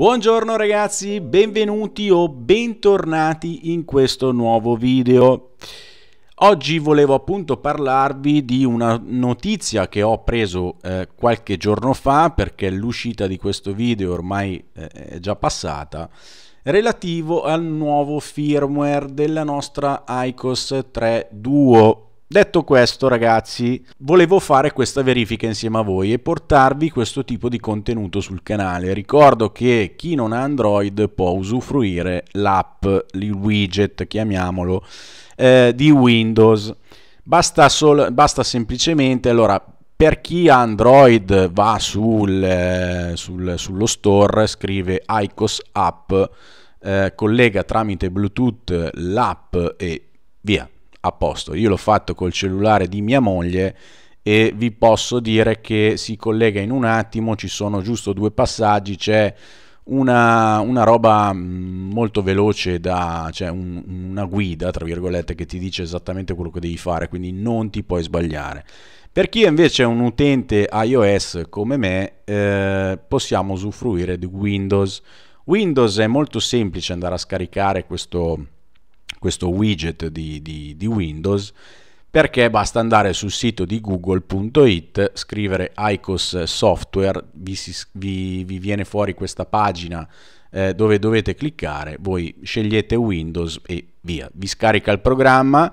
Buongiorno ragazzi, benvenuti o bentornati in questo nuovo video. Oggi volevo appunto parlarvi di una notizia che ho preso eh, qualche giorno fa perché l'uscita di questo video ormai eh, è già passata relativo al nuovo firmware della nostra ICOS 3 Duo Detto questo ragazzi, volevo fare questa verifica insieme a voi e portarvi questo tipo di contenuto sul canale. Ricordo che chi non ha Android può usufruire l'app, il widget, chiamiamolo, eh, di Windows. Basta, basta, semplicemente, allora, per chi ha Android va sul, eh, sul, sullo store, scrive ICOS app, eh, collega tramite Bluetooth l'app e via a posto. Io l'ho fatto col cellulare di mia moglie e vi posso dire che si collega in un attimo, ci sono giusto due passaggi, c'è una, una roba mm, molto veloce da, cioè un, una guida, tra virgolette, che ti dice esattamente quello che devi fare, quindi non ti puoi sbagliare. Per chi invece è un utente iOS come me, eh, possiamo usufruire di Windows. Windows è molto semplice andare a scaricare questo, questo widget di, di, di Windows perché basta andare sul sito di google.it, scrivere ICOS Software, vi, si, vi, vi viene fuori questa pagina eh, dove dovete cliccare, voi scegliete Windows e via, vi scarica il programma.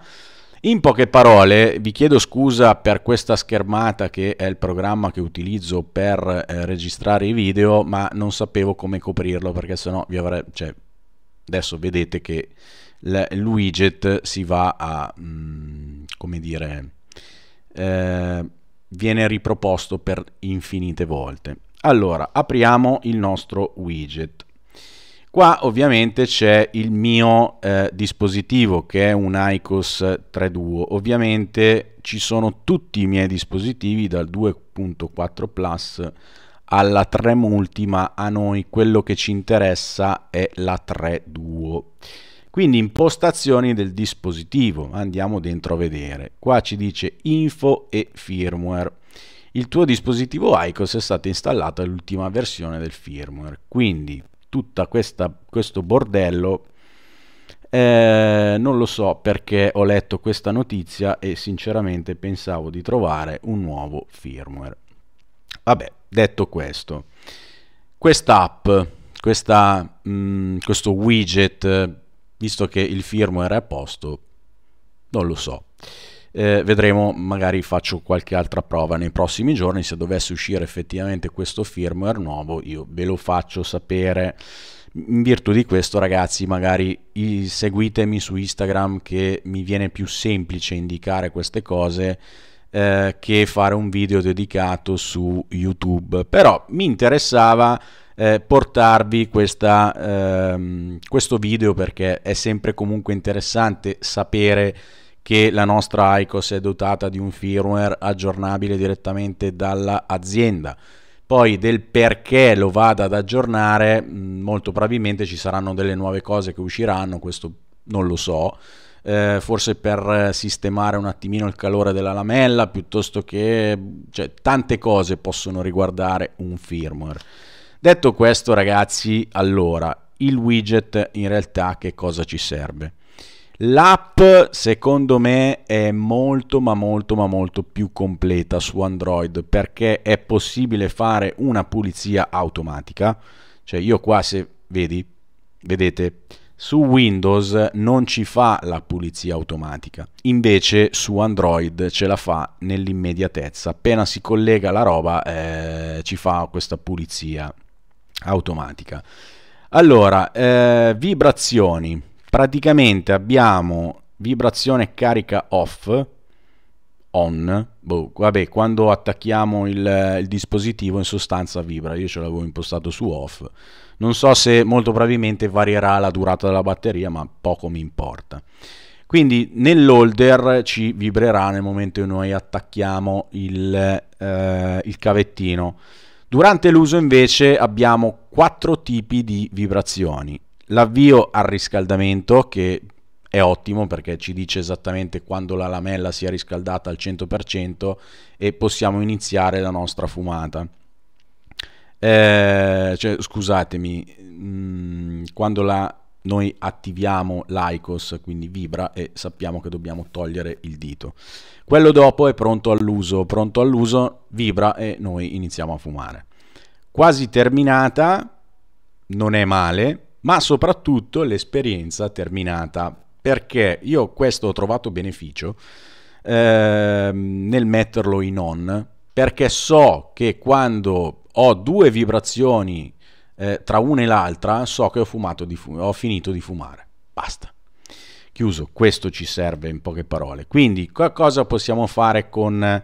In poche parole, vi chiedo scusa per questa schermata che è il programma che utilizzo per eh, registrare i video, ma non sapevo come coprirlo perché sennò vi avrei... Cioè, adesso vedete che il widget si va a, mh, mm, come dire, eh, viene riproposto per infinite volte. Allora, apriamo il nostro widget. Qua ovviamente c'è il mio eh, dispositivo che è un ICOS 3 Duo. Ovviamente ci sono tutti i miei dispositivi dal 2.4 Plus alla 3 multi ma A noi quello che ci interessa è la 3 Duo. Quindi impostazioni del dispositivo, andiamo dentro a vedere. Qua ci dice info e firmware. Il tuo dispositivo ICOS è stata installata l'ultima versione del firmware, quindi tutto questo bordello eh, non lo so perché ho letto questa notizia e sinceramente pensavo di trovare un nuovo firmware. Vabbè, detto questo, quest'app, questa, mh, mm, questo widget visto che il firmware è a posto, non lo so. Eh, vedremo, magari faccio qualche altra prova nei prossimi giorni, se dovesse uscire effettivamente questo firmware er nuovo io ve lo faccio sapere. In virtù di questo ragazzi magari seguitemi su Instagram che mi viene più semplice indicare queste cose eh, che fare un video dedicato su YouTube, però mi interessava eh, portarvi questa, ehm, questo video perché è sempre comunque interessante sapere che la nostra ICOS è dotata di un firmware aggiornabile direttamente dall'azienda. Poi del perché lo vada ad aggiornare, mm, molto probabilmente ci saranno delle nuove cose che usciranno, questo non lo so eh, forse per eh, sistemare un attimino il calore della lamella, piuttosto che cioè, tante cose possono riguardare un firmware. Detto questo, ragazzi, allora il widget in realtà che cosa ci serve? L'app secondo me è molto ma molto ma molto più completa su Android perché è possibile fare una pulizia automatica. Cioè io qua se vedi, vedete, su Windows non ci fa la pulizia automatica, invece su Android ce la fa nell'immediatezza. Appena si collega la roba eh, ci fa questa pulizia automatica. Allora, eh, vibrazioni. Praticamente abbiamo vibrazione carica off, on, boh, vabbè, quando attacchiamo il, il, dispositivo in sostanza vibra, io ce l'avevo impostato su off. Non so se molto probabilmente varierà la durata della batteria, ma poco mi importa. Quindi nell'holder ci vibrerà nel momento in cui noi attacchiamo il, eh, il cavettino. Durante l'uso invece abbiamo quattro tipi di vibrazioni. L'avvio al riscaldamento che è ottimo perché ci dice esattamente quando la lamella sia riscaldata al 100% e possiamo iniziare la nostra fumata. Eh, cioè, scusatemi, mm, quando la, noi attiviamo l'ICOS, quindi vibra e sappiamo che dobbiamo togliere il dito. Quello dopo è pronto all'uso, pronto all'uso vibra e noi iniziamo a fumare. Quasi terminata, non è male, ma soprattutto l'esperienza terminata perché io questo ho trovato beneficio eh, nel metterlo in on, perché so che quando ho due vibrazioni eh, tra una e l'altra, so che ho, fu- ho finito di fumare. Basta. Chiuso, questo ci serve in poche parole. Quindi, qualcosa possiamo fare con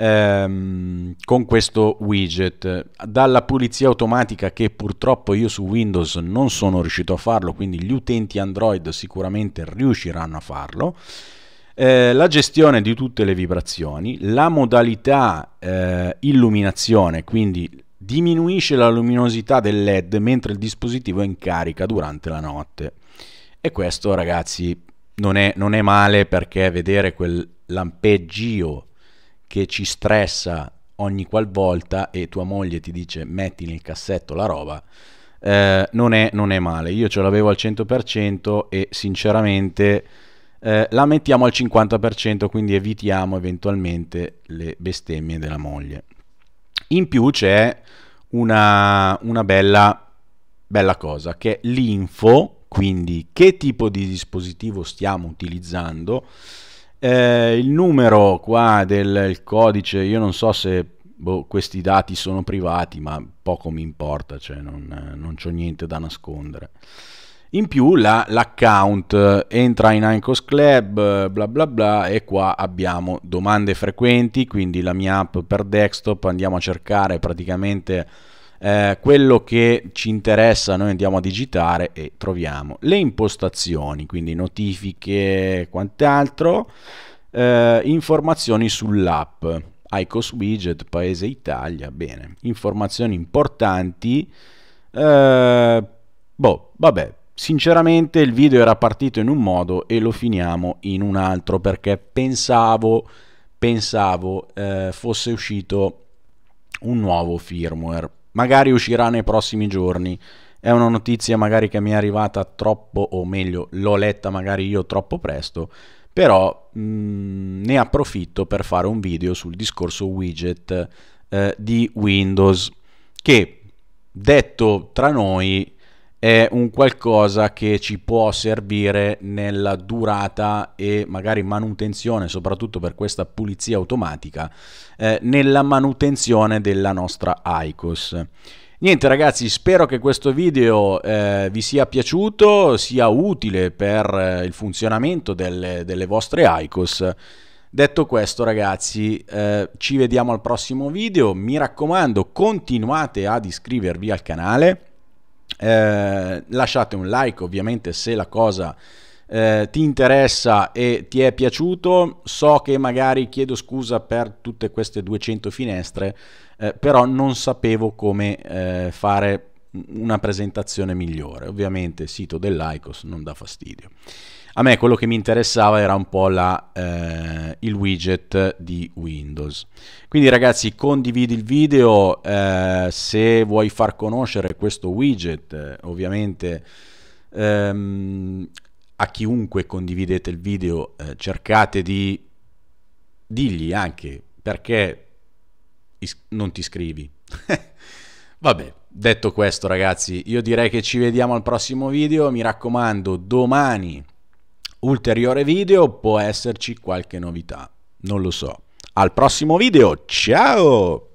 ehm, con questo widget. Dalla pulizia automatica che purtroppo io su Windows non sono riuscito a farlo, quindi gli utenti Android sicuramente riusciranno a farlo. Eh, la gestione di tutte le vibrazioni, la modalità eh, illuminazione, quindi diminuisce la luminosità del LED mentre il dispositivo è in carica durante la notte. E questo, ragazzi, non è, non è male perché vedere quel lampeggio che ci stressa ogni qualvolta e tua moglie ti dice metti nel cassetto la roba, eh, non, è, non, è, male. Io ce l'avevo al 100% e sinceramente eh, la mettiamo al 50%, quindi evitiamo eventualmente le bestemmie della moglie. In più c'è una, una bella, bella cosa che è l'info, quindi che tipo di dispositivo stiamo utilizzando eh, il numero qua del codice, io non so se boh, questi dati sono privati, ma poco mi importa, cioè non, non c'ho niente da nascondere. In più la, l'account eh, entra in Ancos Club, eh, bla bla bla, e qua abbiamo domande frequenti, quindi la mia app per desktop, andiamo a cercare praticamente eh, quello che ci interessa noi andiamo a digitare e troviamo le impostazioni, quindi notifiche e quant'altro, eh, informazioni sull'app. ICOS widget, paese Italia, bene, informazioni importanti. Eh, boh, vabbè, sinceramente il video era partito in un modo e lo finiamo in un altro perché pensavo, pensavo eh, fosse uscito un nuovo firmware magari uscirà nei prossimi giorni. È una notizia magari che mi è arrivata troppo, o meglio, l'ho letta magari io troppo presto, però mh, mm, ne approfitto per fare un video sul discorso widget eh, di Windows, che detto tra noi è un qualcosa che ci può servire nella durata e magari manutenzione, soprattutto per questa pulizia automatica, eh, nella manutenzione della nostra ICOS. Niente ragazzi, spero che questo video eh, vi sia piaciuto, sia utile per eh, il funzionamento delle, delle, vostre ICOS. Detto questo ragazzi, eh, ci vediamo al prossimo video, mi raccomando continuate ad iscrivervi al canale eh, lasciate un like ovviamente se la cosa eh, ti interessa e ti è piaciuto. So che magari chiedo scusa per tutte queste 200 finestre, eh, però non sapevo come eh, fare una presentazione migliore. Ovviamente il sito dell'ICOS non dà fastidio. A me quello che mi interessava era un po' la, eh, il widget di Windows. Quindi ragazzi condividi il video eh, se vuoi far conoscere questo widget, ovviamente ehm, a chiunque condividete il video eh, cercate di dirgli anche perché non ti iscrivi. Vabbè, detto questo ragazzi, io direi che ci vediamo al prossimo video, mi raccomando, domani ulteriore video può esserci qualche novità, non lo so. Al prossimo video, ciao!